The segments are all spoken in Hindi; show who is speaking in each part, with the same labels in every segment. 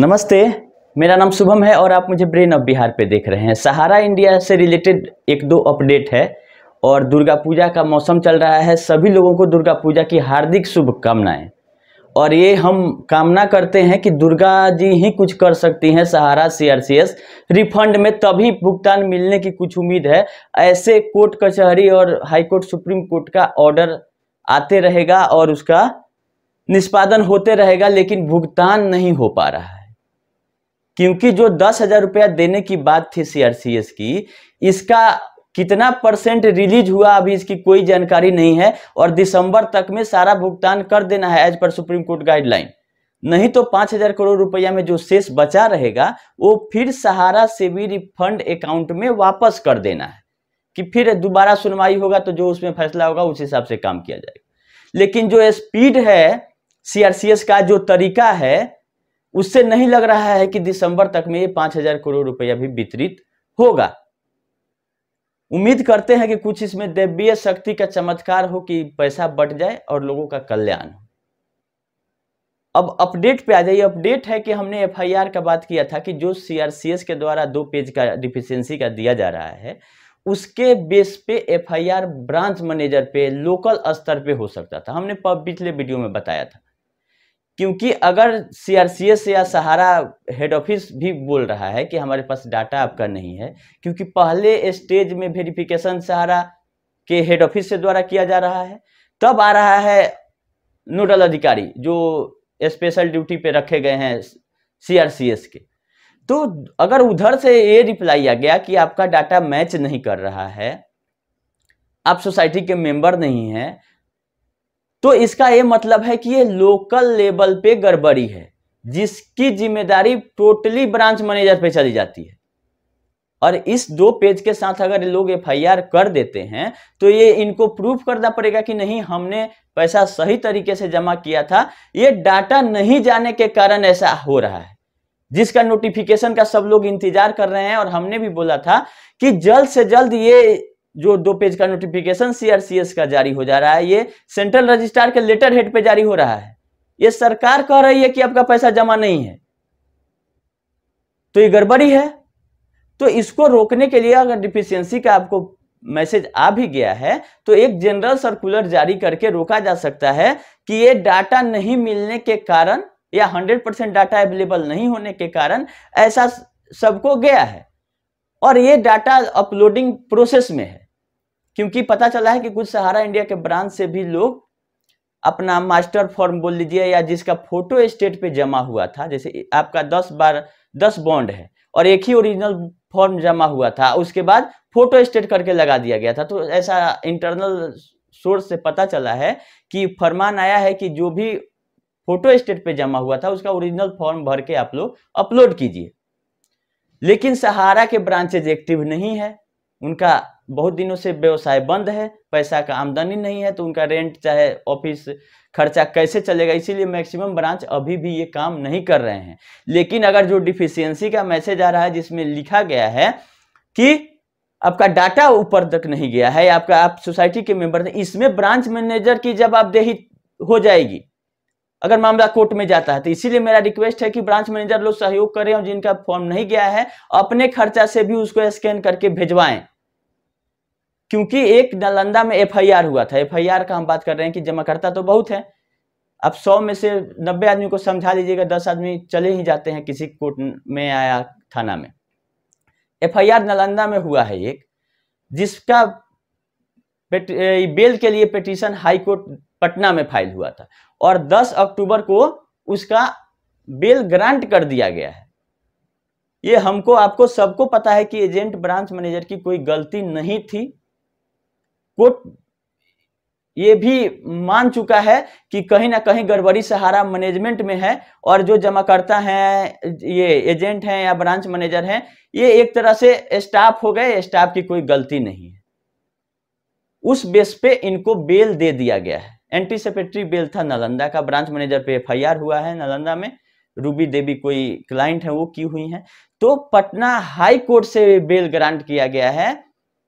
Speaker 1: नमस्ते मेरा नाम शुभम है और आप मुझे ब्रेन ऑफ बिहार पे देख रहे हैं सहारा इंडिया से रिलेटेड एक दो अपडेट है और दुर्गा पूजा का मौसम चल रहा है सभी लोगों को दुर्गा पूजा की हार्दिक शुभकामनाएं और ये हम कामना करते हैं कि दुर्गा जी ही कुछ कर सकती हैं सहारा सीआरसीएस रिफंड में तभी भुगतान मिलने की कुछ उम्मीद है ऐसे कोर्ट कचहरी और हाईकोर्ट सुप्रीम कोर्ट का ऑर्डर आते रहेगा और उसका निष्पादन होते रहेगा लेकिन भुगतान नहीं हो पा रहा है क्योंकि जो दस हजार रुपया देने की बात थी सीआरसीएस की इसका कितना परसेंट रिलीज हुआ अभी इसकी कोई जानकारी नहीं है और दिसंबर तक में सारा भुगतान कर देना है as per supreme court guideline नहीं तो पांच हजार करोड़ रुपया में जो शेष बचा रहेगा वो फिर सहारा से भी रिफंड अकाउंट में वापस कर देना है कि फिर दोबारा सुनवाई होगा तो जो उसमें फैसला होगा उस हिसाब से काम किया जाएगा लेकिन जो स्पीड है सीआरसीएस का जो तरीका है उससे नहीं लग रहा है कि दिसंबर तक में ये पांच हजार करोड़ रुपया भी वितरित होगा उम्मीद करते हैं कि कुछ इसमें दैवीय शक्ति का चमत्कार हो कि पैसा बट जाए और लोगों का कल्याण हो अब अपडेट पे आ जाइए अपडेट है कि हमने एफआईआर का बात किया था कि जो सीआरसीएस के द्वारा दो पेज का डिफिशियंसी का दिया जा रहा है उसके बेस पे एफआईआर ब्रांच मैनेजर पे लोकल स्तर पे हो सकता था हमने पिछले वीडियो में बताया था क्योंकि अगर सीआरसीएस या सहारा हेड ऑफिस भी बोल रहा है कि हमारे पास डाटा आपका नहीं है क्योंकि पहले स्टेज में वेरिफिकेशन सहारा के हेड ऑफिस से द्वारा किया जा रहा है तब आ रहा है नोडल अधिकारी जो स्पेशल ड्यूटी पे रखे गए हैं सीआरसीएस के तो अगर उधर से ये रिप्लाई आ गया कि आपका डाटा मैच नहीं कर रहा है आप सोसाइटी के मेंबर नहीं हैं तो इसका ये मतलब है कि ये लोकल लेवल पे गड़बड़ी है जिसकी जिम्मेदारी टोटली ब्रांच मैनेजर पे चली जाती है और इस दो पेज के साथ अगर लोग आर कर देते हैं तो ये इनको प्रूफ करना पड़ेगा कि नहीं हमने पैसा सही तरीके से जमा किया था ये डाटा नहीं जाने के कारण ऐसा हो रहा है जिसका नोटिफिकेशन का सब लोग इंतजार कर रहे हैं और हमने भी बोला था कि जल्द से जल्द ये जो दो पेज का नोटिफिकेशन सीआरसीएस का जारी हो जा रहा है ये सेंट्रल रजिस्ट्रार के लेटर हेड पे जारी हो रहा है ये सरकार कह रही है कि आपका पैसा जमा नहीं है तो ये गड़बड़ी है तो इसको रोकने के लिए अगर डिफिशियंसी का आपको मैसेज आ भी गया है तो एक जनरल सर्कुलर जारी करके रोका जा सकता है कि ये डाटा नहीं मिलने के कारण या 100 परसेंट डाटा अवेलेबल नहीं होने के कारण ऐसा सबको गया है और ये डाटा अपलोडिंग प्रोसेस में है क्योंकि पता चला है कि कुछ सहारा इंडिया के ब्रांच से भी लोग अपना मास्टर फॉर्म बोल लीजिए या जिसका फोटो स्टेट पे जमा हुआ था जैसे आपका दस बार दस बॉन्ड है और एक ही ओरिजिनल फॉर्म जमा हुआ था उसके बाद फोटो स्टेट करके लगा दिया गया था तो ऐसा इंटरनल सोर्स से पता चला है कि फरमान आया है कि जो भी फोटो स्टेट पे जमा हुआ था उसका ओरिजिनल फॉर्म भर के आप लोग अपलोड कीजिए लेकिन सहारा के ब्रांचेज एक्टिव नहीं है उनका बहुत दिनों से व्यवसाय बंद है पैसा का आमदनी नहीं है तो उनका रेंट चाहे ऑफिस खर्चा कैसे चलेगा इसीलिए मैक्सिमम ब्रांच अभी भी ये काम नहीं कर रहे हैं लेकिन अगर जो डिफिशियंसी का मैसेज आ रहा है जिसमें लिखा गया है कि आपका डाटा ऊपर तक नहीं गया है आपका आप सोसाइटी के मेंबर इसमें ब्रांच मैनेजर की जवाबदेही हो जाएगी अगर मामला कोर्ट में जाता है तो इसीलिए मेरा रिक्वेस्ट है कि ब्रांच मैनेजर लोग सहयोग करें और जिनका फॉर्म नहीं गया है अपने खर्चा से भी उसको स्कैन करके भिजवाएं क्योंकि एक नालंदा में एफआईआर हुआ था एफआईआर का हम बात कर रहे हैं कि जमाकर्ता तो बहुत है अब सौ में से नब्बे आदमी को समझा दीजिएगा दस आदमी चले ही जाते हैं किसी कोर्ट में आया थाना में आर नालंदा में हुआ है एक जिसका बेल के लिए पिटीशन हाई कोर्ट पटना में फाइल हुआ था और 10 अक्टूबर को उसका बेल ग्रांट कर दिया गया है ये हमको आपको सबको पता है कि एजेंट ब्रांच मैनेजर की कोई गलती नहीं थी कोर्ट ये भी मान चुका है कि कहीं ना कहीं गड़बड़ी सहारा मैनेजमेंट में है और जो जमाकर्ता हैं ये एजेंट हैं या ब्रांच मैनेजर हैं ये एक तरह से स्टाफ हो गए स्टाफ की कोई गलती नहीं है उस बेस पे इनको बेल दे दिया गया है एंटीसेपेटरी बेल था नालंदा का ब्रांच मैनेजर पे एफ हुआ है नालंदा में रूबी देवी कोई क्लाइंट है वो की हुई है तो पटना हाई कोर्ट से बेल ग्रांट किया गया है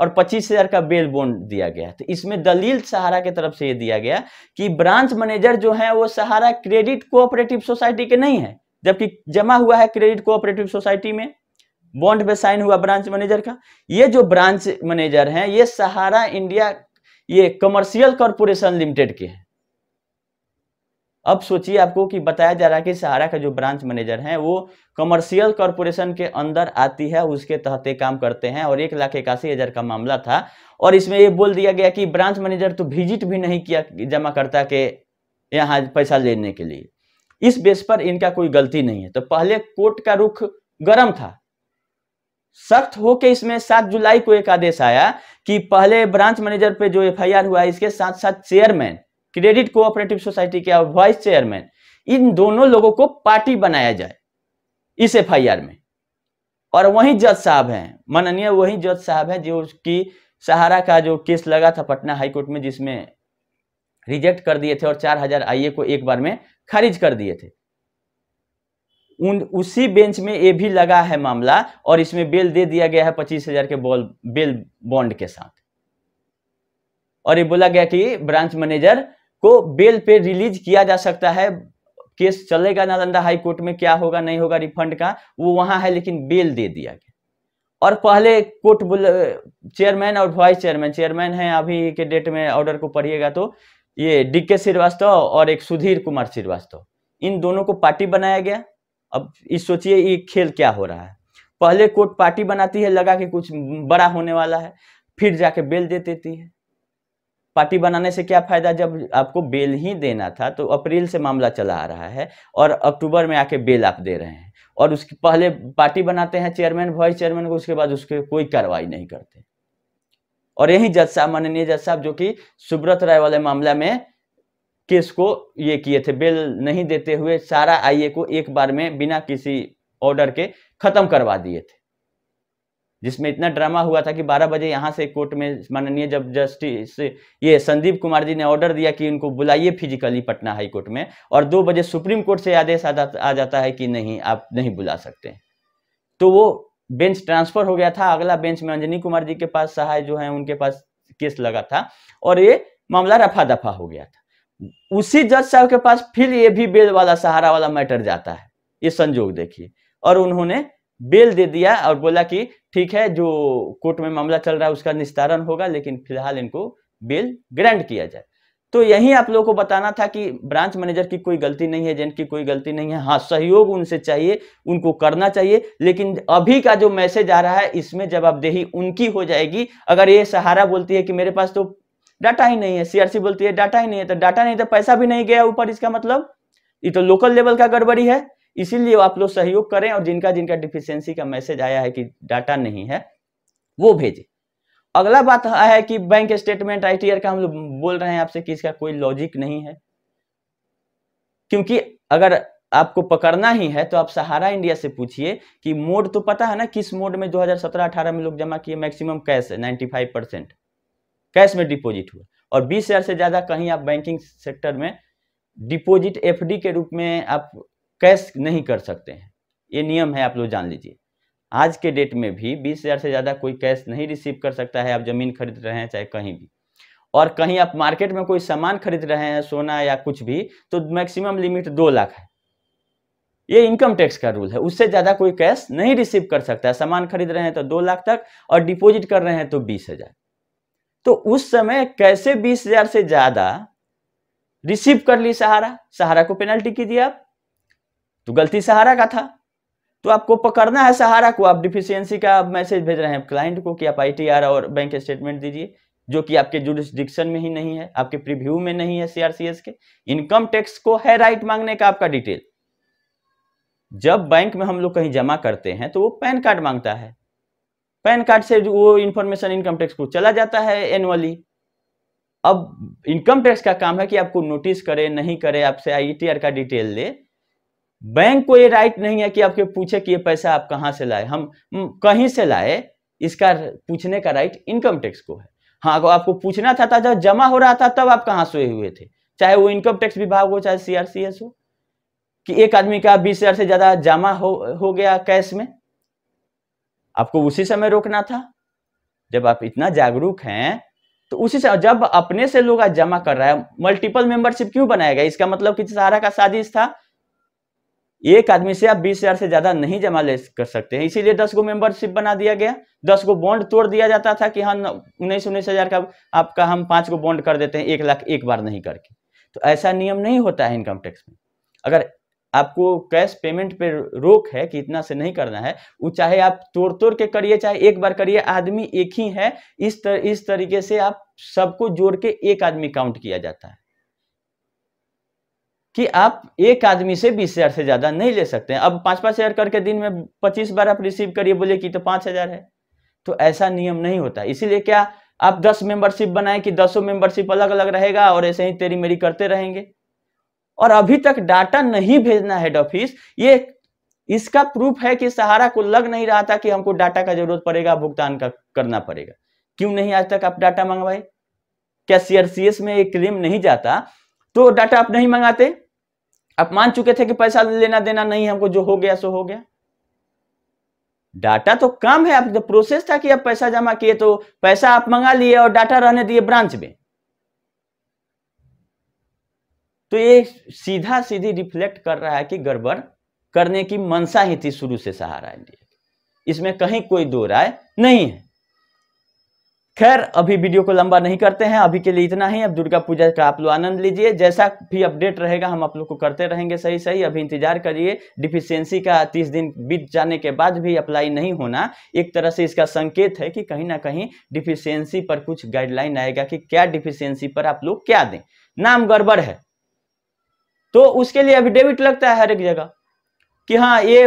Speaker 1: और 25,000 का बेल बोन दिया गया तो इसमें दलील सहारा की तरफ से ये दिया गया कि ब्रांच मैनेजर जो है वो सहारा क्रेडिट कोऑपरेटिव सोसाइटी के नहीं है जबकि जमा हुआ है क्रेडिट कोऑपरेटिव सोसाइटी में बॉन्ड पे साइन हुआ ब्रांच मैनेजर का ये जो ब्रांच मैनेजर है ये सहारा इंडिया ये कमर्शियल कॉरपोरेशन लिमिटेड के हैं अब सोचिए आपको कि बताया जा रहा है कि सहारा का जो ब्रांच मैनेजर हैं वो कमर्शियल कॉरपोरेशन के अंदर आती है उसके तहत काम करते हैं और एक लाख इक्यासी हज़ार का मामला था और इसमें ये बोल दिया गया कि ब्रांच मैनेजर तो विजिट भी नहीं किया जमा करता के यहाँ पैसा लेने के लिए इस बेस पर इनका कोई गलती नहीं है तो पहले कोर्ट का रुख गर्म था सख्त होकर इसमें सात जुलाई को एक आदेश आया कि पहले ब्रांच मैनेजर पे जो एफआईआर हुआ इसके साथ साथ चेयरमैन क्रेडिट कोऑपरेटिव सोसाइटी के वाइस चेयरमैन इन दोनों लोगों को पार्टी बनाया जाए इस एफआईआर में और वही जज साहब हैं माननीय वही जज साहब हैं जो उसकी सहारा का जो केस लगा था पटना हाईकोर्ट में जिसमें रिजेक्ट कर दिए थे और चार हजार आईए को एक बार में खारिज कर दिए थे उन उसी बेंच में ये भी लगा है मामला और इसमें बेल दे दिया गया है पच्चीस हजार के बॉल बेल बॉन्ड के साथ और ये बोला गया कि ब्रांच मैनेजर को बेल पे रिलीज किया जा सकता है केस चलेगा नालंदा हाई कोर्ट में क्या होगा नहीं होगा रिफंड का वो वहां है लेकिन बेल दे दिया गया और पहले कोर्ट बोल चेयरमैन और वाइस चेयरमैन चेयरमैन है अभी के डेट में ऑर्डर को पढ़िएगा तो ये डी के श्रीवास्तव और एक सुधीर कुमार श्रीवास्तव इन दोनों को पार्टी बनाया गया अब इस सोचिए ये खेल क्या हो रहा है पहले कोर्ट पार्टी बनाती है लगा कि कुछ बड़ा होने वाला है फिर जाके बेल दे देती है पार्टी बनाने से क्या फायदा जब आपको बेल ही देना था तो अप्रैल से मामला चला आ रहा है और अक्टूबर में आके बेल आप दे रहे हैं और उसकी पहले पार्टी बनाते हैं चेयरमैन वाइस चेयरमैन को उसके बाद उसके कोई कार्रवाई नहीं करते और यही जज साहब माननीय जज साहब जो कि सुब्रत राय वाले मामला में केस को ये किए थे बेल नहीं देते हुए सारा आईए को एक बार में बिना किसी ऑर्डर के खत्म करवा दिए थे जिसमें इतना ड्रामा हुआ था कि 12 बजे यहाँ से कोर्ट में माननीय जब जस्टिस ये संदीप कुमार जी ने ऑर्डर दिया कि इनको बुलाइए फिजिकली पटना हाई कोर्ट में और दो बजे सुप्रीम कोर्ट से आदेश आ जाता है कि नहीं आप नहीं बुला सकते तो वो बेंच ट्रांसफर हो गया था अगला बेंच में अंजनी कुमार जी के पास सहाय जो है उनके पास केस लगा था और ये मामला रफा दफा हो गया था उसी जज साहब के पास फिर ये भी बेल वाला सहारा वाला मैटर जाता है ये संजोग देखिए और उन्होंने बेल दे दिया और बोला कि ठीक है जो कोर्ट में मामला चल रहा है उसका निस्तारण होगा लेकिन फिलहाल इनको बेल ग्रांट किया जाए तो यही आप लोगों को बताना था कि ब्रांच मैनेजर की कोई गलती नहीं है एजेंट की कोई गलती नहीं है हाँ सहयोग उनसे चाहिए उनको करना चाहिए लेकिन अभी का जो मैसेज आ रहा है इसमें जवाबदेही उनकी हो जाएगी अगर ये सहारा बोलती है कि मेरे पास तो डाटा ही नहीं है सीआरसी बोलती है डाटा ही नहीं है तो डाटा नहीं तो पैसा भी नहीं गया ऊपर इसका मतलब ये तो लोकल लेवल का गड़बड़ी है इसीलिए आप लोग सहयोग करें और जिनका जिनका डिफिशियंसी का मैसेज आया है कि डाटा नहीं है वो भेजें अगला बात है कि बैंक स्टेटमेंट आईटीआर का हम लोग बोल रहे हैं आपसे कि इसका कोई लॉजिक नहीं है क्योंकि अगर आपको पकड़ना ही है तो आप सहारा इंडिया से पूछिए कि मोड तो पता है ना किस मोड में 2017-18 में लोग जमा किए मैक्सिमम कैश है नाइन्टी परसेंट कैश में डिपॉजिट हुआ और बीस हजार से ज़्यादा कहीं आप बैंकिंग सेक्टर में डिपॉजिट एफडी के रूप में आप कैश नहीं कर सकते हैं ये नियम है आप लोग जान लीजिए आज के डेट में भी बीस हज़ार से ज़्यादा कोई कैश नहीं रिसीव कर सकता है आप ज़मीन खरीद रहे हैं चाहे कहीं भी और कहीं आप मार्केट में कोई सामान खरीद रहे हैं सोना या कुछ भी तो मैक्सिमम लिमिट दो लाख है ये इनकम टैक्स का रूल है उससे ज़्यादा कोई कैश नहीं रिसीव कर सकता है सामान खरीद रहे हैं तो दो लाख तक और डिपॉजिट कर रहे हैं तो बीस हज़ार तो उस समय कैसे बीस हजार से ज्यादा रिसीव कर ली सहारा सहारा को पेनल्टी की दी आप तो गलती सहारा का था तो आपको पकड़ना है सहारा को आप डिफिशियंसी का आप मैसेज भेज रहे हैं क्लाइंट को कि आप आईटीआर और बैंक स्टेटमेंट दीजिए जो कि आपके जुडिस्डिक्शन में ही नहीं है आपके प्रीव्यू में नहीं है सीआरसीएस के इनकम टैक्स को है राइट मांगने का आपका डिटेल जब बैंक में हम लोग कहीं जमा करते हैं तो वो पैन कार्ड मांगता है पैन कार्ड से वो इन्फॉर्मेशन इनकम टैक्स को चला जाता है एनुअली अब इनकम टैक्स का काम है कि आपको नोटिस करे नहीं करे आपसे आई e का डिटेल दे बैंक को ये राइट नहीं है कि आपके पूछे कि ये पैसा आप कहाँ से लाए हम कहीं से लाए इसका पूछने का राइट इनकम टैक्स को है हाँ अगर आपको पूछना था जब जमा हो रहा था तब आप कहाँ सोए हुए थे चाहे वो इनकम टैक्स विभाग हो चाहे सीआरसीएस हो कि एक आदमी का बीस हजार से ज्यादा जमा हो हो गया कैश में आपको उसी समय रोकना था जब आप इतना जागरूक हैं तो उसी समय जब अपने से लोग आज जमा कर रहा है मल्टीपल मेंबरशिप क्यों बनाया गया इसका मतलब कि सारा का साजिश था एक आदमी से आप बीस हजार से ज्यादा नहीं जमा ले कर सकते हैं इसीलिए दस गो मेंबरशिप बना दिया गया दस गो बॉन्ड तोड़ दिया जाता था कि हाँ उन्नीस उन्नीस हजार का आपका हम पांच गो बॉन्ड कर देते हैं एक लाख एक बार नहीं करके तो ऐसा नियम नहीं होता है इनकम टैक्स में अगर आपको कैश पेमेंट पे रोक है कि इतना से नहीं करना है वो चाहे आप तोड़ तोड़ के करिए चाहे एक बार करिए आदमी एक ही है इस तर, इस तरीके से आप सबको जोड़ के एक आदमी काउंट किया जाता है कि आप एक आदमी से बीस हजार से ज्यादा नहीं ले सकते हैं अब पांच पांच हजार करके दिन में पच्चीस बार आप रिसीव करिए बोले कि तो पांच हजार है तो ऐसा नियम नहीं होता इसीलिए क्या आप दस मेंबरशिप बनाए कि दसों मेंबरशिप अलग अलग रहेगा और ऐसे ही तेरी मेरी करते रहेंगे और अभी तक डाटा नहीं भेजना हेड ऑफिस ये इसका प्रूफ है कि सहारा को लग नहीं रहा था कि हमको डाटा का जरूरत पड़ेगा भुगतान का करना पड़ेगा क्यों नहीं आज तक आप डाटा मंगवाए क्या सीआरसीएस में एक क्लेम नहीं जाता तो डाटा आप नहीं मंगाते आप मान चुके थे कि पैसा लेना देना नहीं हमको जो हो गया सो हो गया डाटा तो काम है आप जो प्रोसेस था कि आप पैसा जमा किए तो पैसा आप मंगा लिए और डाटा रहने दिए ब्रांच में तो ये सीधा सीधी रिफ्लेक्ट कर रहा है कि गड़बड़ करने की मनसा ही थी शुरू से सहारा इंडिया इसमें कहीं कोई दो राय नहीं है खैर अभी वीडियो को लंबा नहीं करते हैं अभी के लिए इतना ही अब दुर्गा पूजा का आप लोग आनंद लीजिए जैसा भी अपडेट रहेगा हम आप लोग को करते रहेंगे सही सही अभी इंतजार करिए डिफिशियंसी का तीस दिन बीत जाने के बाद भी अप्लाई नहीं होना एक तरह से इसका संकेत है कि कहीं ना कहीं डिफिशियंसी पर कुछ गाइडलाइन आएगा कि क्या डिफिशियंसी पर आप लोग क्या दें नाम गड़बड़ है तो उसके लिए अफिडेविट लगता है हर एक जगह कि हाँ ये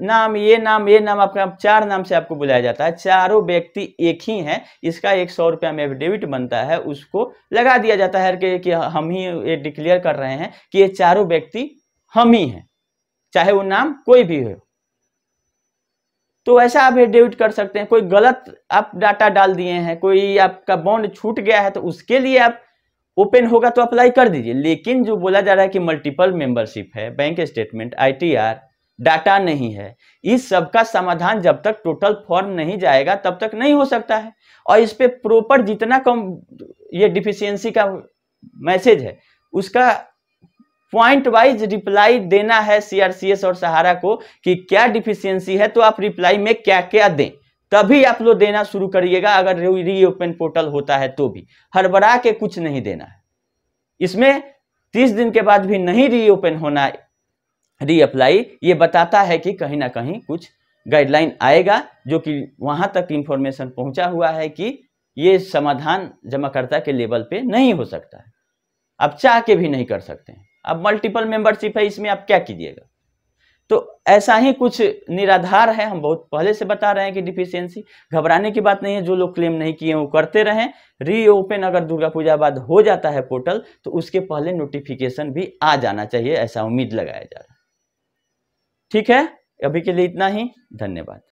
Speaker 1: नाम ये नाम ये नाम आपका चार नाम से आपको बुलाया जाता है चारों व्यक्ति एक ही हैं इसका एक सौ रुपया में एफिडेविट बनता है उसको लगा दिया जाता है कि, कि हाँ, हम ही ये डिक्लेयर कर रहे हैं कि ये चारों व्यक्ति हम ही हैं चाहे वो नाम कोई भी हो तो ऐसा आप एफिडेविट कर सकते हैं कोई गलत आप डाटा डाल दिए हैं कोई आपका बॉन्ड छूट गया है तो उसके लिए आप ओपन होगा तो अप्लाई कर दीजिए लेकिन जो बोला जा रहा है कि मल्टीपल मेंबरशिप है बैंक स्टेटमेंट आईटीआर डाटा नहीं है इस सब का समाधान जब तक टोटल फॉर्म नहीं जाएगा तब तक नहीं हो सकता है और इस पर प्रॉपर जितना कम ये डिफिशियंसी का मैसेज है उसका पॉइंट वाइज रिप्लाई देना है सीआरसीएस और सहारा को कि क्या डिफिशियंसी है तो आप रिप्लाई में क्या क्या दें तभी आप लोग देना शुरू करिएगा अगर रीओपन पोर्टल होता है तो भी हड़बड़ा के कुछ नहीं देना है इसमें तीस दिन के बाद भी नहीं रीओपन होना रीअप्लाई ये बताता है कि कहीं ना कहीं कुछ गाइडलाइन आएगा जो कि वहां तक इंफॉर्मेशन पहुंचा हुआ है कि ये समाधान जमाकर्ता के लेवल पे नहीं हो सकता है आप चाह के भी नहीं कर सकते हैं अब मल्टीपल मेंबरशिप है इसमें आप क्या कीजिएगा तो ऐसा ही कुछ निराधार है हम बहुत पहले से बता रहे हैं कि डिफिशियंसी घबराने की बात नहीं है जो लोग क्लेम नहीं किए वो करते रहें रीओपन अगर दुर्गा पूजा बाद हो जाता है पोर्टल तो उसके पहले नोटिफिकेशन भी आ जाना चाहिए ऐसा उम्मीद लगाया जा रहा है ठीक है अभी के लिए इतना ही धन्यवाद